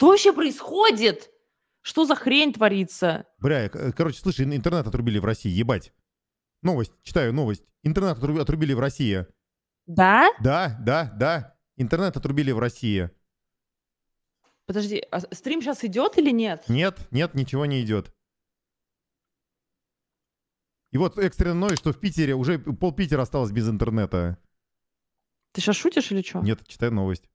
Что вообще происходит? Что за хрень творится? Бля, э, короче, слушай, интернет отрубили в России, ебать. Новость, читаю новость. Интернет отрубили в России. Да? Да, да, да. Интернет отрубили в России. Подожди, а стрим сейчас идет или нет? Нет, нет, ничего не идет. И вот экстренная новость, что в Питере уже пол Питера осталось без интернета. Ты сейчас шутишь или что? Нет, читаю новость.